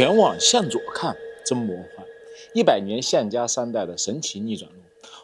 全网向左看，真魔幻！一百年向家三代的神奇逆转录。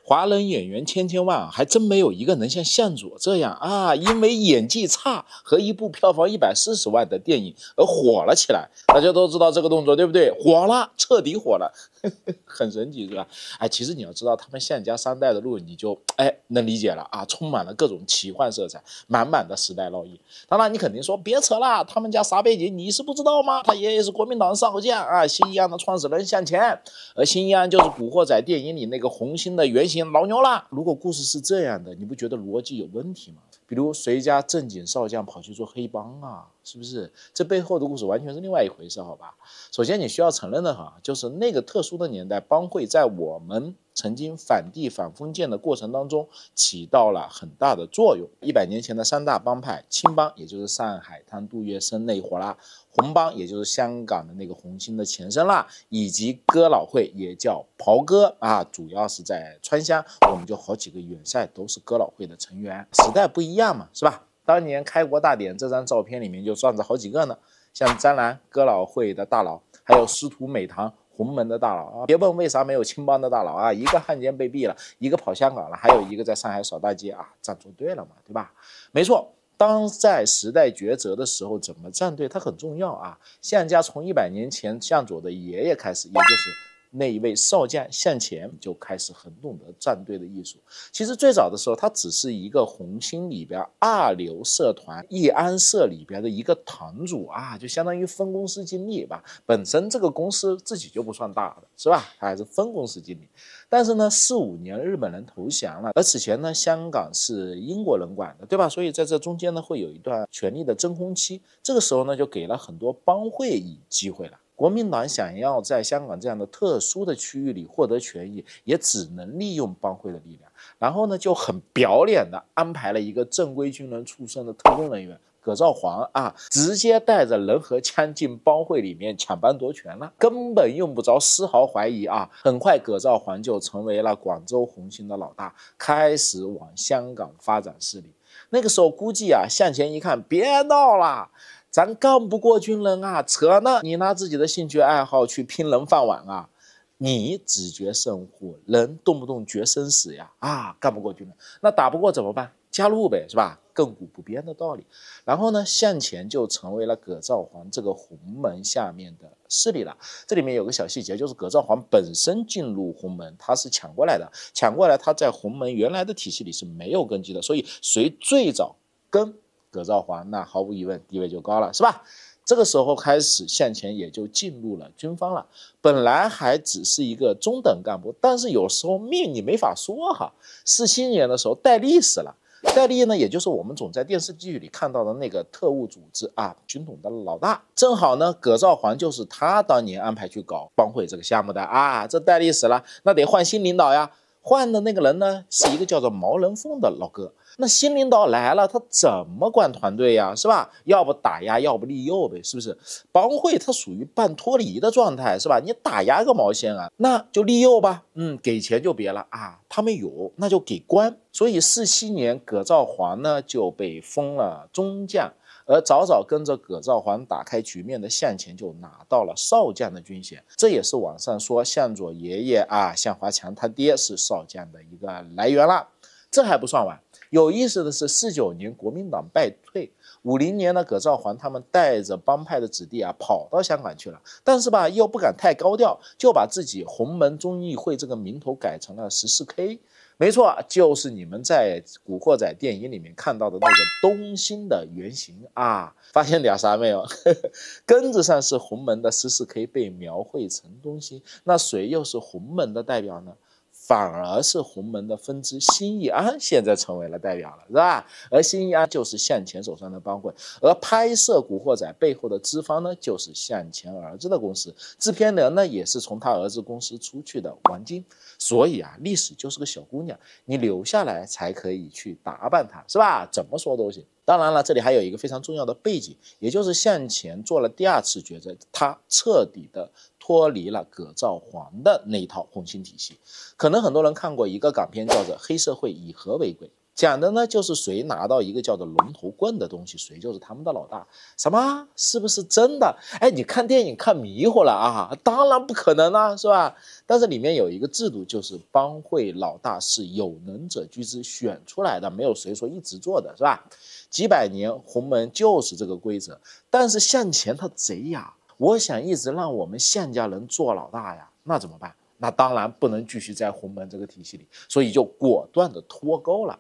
华人演员千千万，还真没有一个能像向佐这样啊！因为演技差和一部票房一百四十万的电影而火了起来。大家都知道这个动作，对不对？火了，彻底火了，很神奇是吧？哎，其实你要知道他们向家三代的路，你就哎能理解了啊！充满了各种奇幻色彩，满满的时代烙印。当然，你肯定说别扯了，他们家啥背景你是不知道吗？他爷爷是国民党少将啊，新一安的创始人向前，而新一安就是《古惑仔》电影里那个红星的原型。老牛了！如果故事是这样的，你不觉得逻辑有问题吗？比如，谁家正经少将跑去做黑帮啊？是不是这背后的故事完全是另外一回事？好吧，首先你需要承认的哈，就是那个特殊的年代，帮会在我们曾经反帝反封建的过程当中起到了很大的作用。一百年前的三大帮派，青帮也就是上海滩杜月笙那一伙啦，红帮也就是香港的那个红星的前身啦，以及哥老会也叫袍哥啊，主要是在川湘，我们就好几个远赛都是哥老会的成员。时代不一样嘛，是吧？当年开国大典这张照片里面就站着好几个呢，像张澜、哥老会的大佬，还有师徒美堂、洪门的大佬啊。别问为啥没有青帮的大佬啊，一个汉奸被毙了，一个跑香港了，还有一个在上海扫大街啊，站错队了嘛，对吧？没错，当在时代抉择的时候，怎么站队它很重要啊。向家从一百年前向佐的爷爷开始，也就是。那一位少将向前就开始很懂得站队的艺术。其实最早的时候，他只是一个红星里边二流社团义安社里边的一个堂主啊，就相当于分公司经理吧。本身这个公司自己就不算大的，是吧？他还是分公司经理。但是呢，四五年日本人投降了，而此前呢，香港是英国人管的，对吧？所以在这中间呢，会有一段权力的真空期。这个时候呢，就给了很多帮会以机会了。国民党想要在香港这样的特殊的区域里获得权益，也只能利用帮会的力量。然后呢，就很表脸的安排了一个正规军人出身的特工人员葛兆煌啊，直接带着人和枪进帮会里面抢班夺权了，根本用不着丝毫怀疑啊。很快，葛兆煌就成为了广州红星的老大，开始往香港发展势力。那个时候估计啊，向前一看，别闹了。咱干不过军人啊，扯呢！你拿自己的兴趣爱好去拼人饭碗啊，你只觉胜负，人动不动决生死呀！啊，干不过军人，那打不过怎么办？加入呗，是吧？亘古不变的道理。然后呢，向前就成为了葛兆煌这个洪门下面的势力了。这里面有个小细节，就是葛兆煌本身进入洪门，他是抢过来的，抢过来他在洪门原来的体系里是没有根基的，所以谁最早跟？葛兆华那毫无疑问地位就高了，是吧？这个时候开始向前，也就进入了军方了。本来还只是一个中等干部，但是有时候命你没法说哈。四七年的时候，戴笠死了，戴笠呢，也就是我们总在电视剧里看到的那个特务组织啊，军统的老大。正好呢，葛兆华就是他当年安排去搞帮会这个项目的啊。这戴笠死了，那得换新领导呀。换的那个人呢，是一个叫做毛人凤的老哥。那新领导来了，他怎么管团队呀，是吧？要不打压，要不利诱呗，是不是？帮会它属于半脱离的状态，是吧？你打压个毛线啊，那就利诱吧，嗯，给钱就别了啊，他们有，那就给官。所以四七年，葛兆华呢就被封了中将。而早早跟着葛兆桓打开局面的向前就拿到了少将的军衔，这也是网上说向佐爷爷啊，向华强他爹是少将的一个来源了。这还不算完，有意思的是四九年国民党败退。五零年的葛兆桓他们带着帮派的子弟啊，跑到香港去了。但是吧，又不敢太高调，就把自己洪门中义会这个名头改成了十四 K。没错，就是你们在《古惑仔》电影里面看到的那个东兴的原型啊。发现点啥没有？根子上是洪门的十四 K 被描绘成东兴，那谁又是洪门的代表呢？反而是洪门的分支新义安现在成为了代表了，是吧？而新义安就是向前手上的帮会，而拍摄《古惑仔》背后的资方呢，就是向前儿子的公司，制片人呢也是从他儿子公司出去的王晶。所以啊，历史就是个小姑娘，你留下来才可以去打扮她，是吧？怎么说都行。当然了，这里还有一个非常重要的背景，也就是向前做了第二次抉择，他彻底的脱离了葛兆煌的那一套红心体系。可能很多人看过一个港片，叫做《黑社会以和为贵》。讲的呢，就是谁拿到一个叫做龙头棍的东西，谁就是他们的老大。什么是不是真的？哎，你看电影看迷糊了啊？当然不可能了，是吧？但是里面有一个制度，就是帮会老大是有能者居之，选出来的，没有谁说一直做的是吧？几百年洪门就是这个规则。但是向前他贼呀，我想一直让我们向家人做老大呀，那怎么办？那当然不能继续在洪门这个体系里，所以就果断的脱钩了。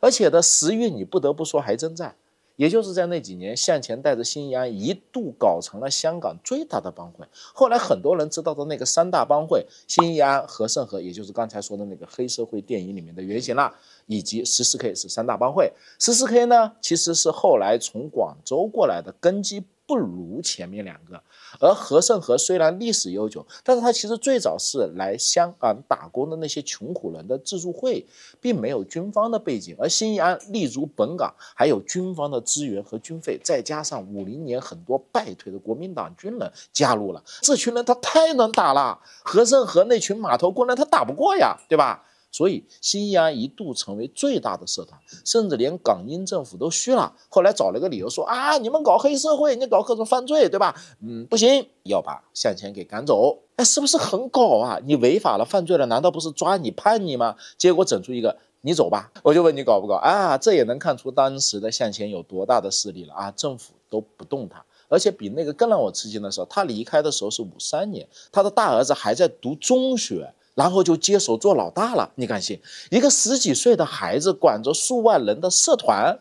而且的时运你不得不说还真在，也就是在那几年，向前带着新义安一度搞成了香港最大的帮会。后来很多人知道的那个三大帮会，新义安和盛和，也就是刚才说的那个黑社会电影里面的原型啦，以及十四 K 是三大帮会。十四 K 呢，其实是后来从广州过来的根基。不如前面两个，而和盛和虽然历史悠久，但是他其实最早是来香港打工的那些穷苦人的自助会，并没有军方的背景，而新义安立足本港，还有军方的资源和军费，再加上五零年很多败退的国民党军人加入了，这群人他太能打了，和盛和那群码头工人他打不过呀，对吧？所以新义安一度成为最大的社团，甚至连港英政府都虚了。后来找了个理由说啊，你们搞黑社会，你搞各种犯罪，对吧？嗯，不行，要把向前给赶走。哎，是不是很搞啊？你违法了，犯罪了，难道不是抓你判你吗？结果整出一个，你走吧。我就问你搞不搞啊？这也能看出当时的向前有多大的势力了啊！政府都不动他，而且比那个更让我吃惊的是，他离开的时候是五三年，他的大儿子还在读中学。然后就接手做老大了，你敢信？一个十几岁的孩子管着数万人的社团，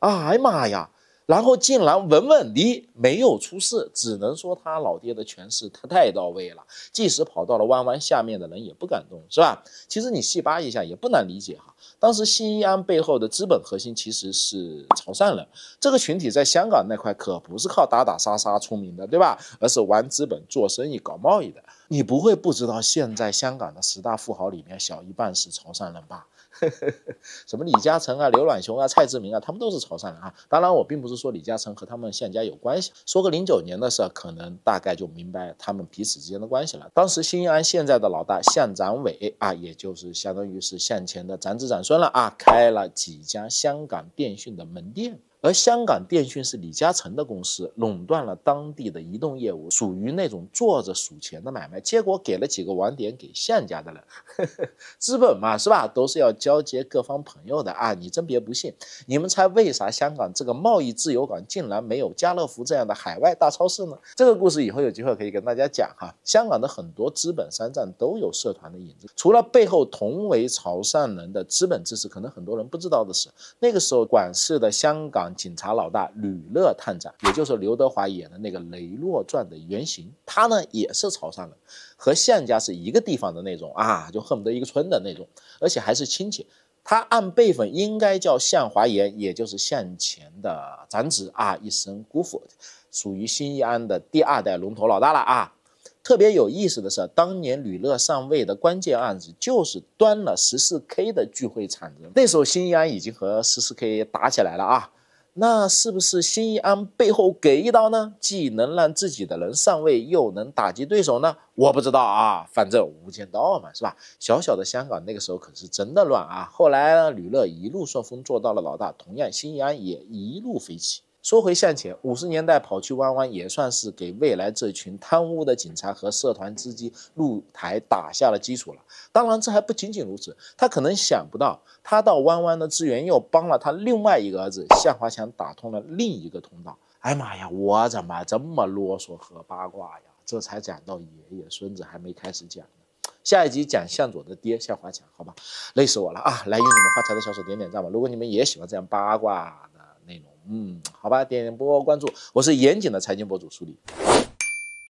哎呀妈呀！然后竟然稳稳的没有出事，只能说他老爹的权势他太到位了。即使跑到了弯弯下面的人也不敢动，是吧？其实你细扒一下也不难理解哈。当时新义安背后的资本核心其实是潮汕人，这个群体在香港那块可不是靠打打杀杀出名的，对吧？而是玩资本、做生意、搞贸易的。你不会不知道现在香港的十大富豪里面小一半是潮汕人吧？什么李嘉诚啊、刘銮雄啊、蔡志明啊，他们都是潮汕人啊。当然，我并不是说李嘉诚和他们现家有关系。说个零九年的事，可能大概就明白他们彼此之间的关系了。当时新安现在的老大向展伟啊，也就是相当于是向前的长子长孙了啊，开了几家香港电讯的门店。而香港电讯是李嘉诚的公司，垄断了当地的移动业务，属于那种坐着数钱的买卖。结果给了几个网点给现家的人，资本嘛，是吧？都是要交接各方朋友的啊！你真别不信。你们猜为啥香港这个贸易自由港竟然没有家乐福这样的海外大超市呢？这个故事以后有机会可以跟大家讲哈。香港的很多资本山寨都有社团的影子，除了背后同为潮汕人的资本支持，可能很多人不知道的是，那个时候管事的香港。警察老大吕乐探长，也就是刘德华演的那个《雷洛传》的原型，他呢也是潮汕人，和向家是一个地方的那种啊，就恨不得一个村的那种，而且还是亲戚。他按辈分应该叫向华言，也就是向前的长子啊，一声姑父，属于新义安的第二代龙头老大了啊。特别有意思的是，当年吕乐上位的关键案子就是端了十四 K 的聚会产子。那时候新义安已经和十四 K 打起来了啊。那是不是新义安背后给一刀呢？既能让自己的人上位，又能打击对手呢？我不知道啊，反正无间道嘛，是吧？小小的香港那个时候可是真的乱啊。后来呢，吕乐一路顺风做到了老大，同样新义安也一路飞起。说回向前，五十年代跑去弯弯，也算是给未来这群贪污的警察和社团资金露台打下了基础了。当然，这还不仅仅如此，他可能想不到，他到弯弯的资源又帮了他另外一个儿子向华强打通了另一个通道。哎妈呀，我怎么这么啰嗦和八卦呀？这才讲到爷爷，孙子还没开始讲下一集讲向佐的爹向华强，好吧，累死我了啊！来用你们发财的小手点点赞吧。如果你们也喜欢这样八卦。嗯，好吧，点波关注，我是严谨的财经博主苏黎。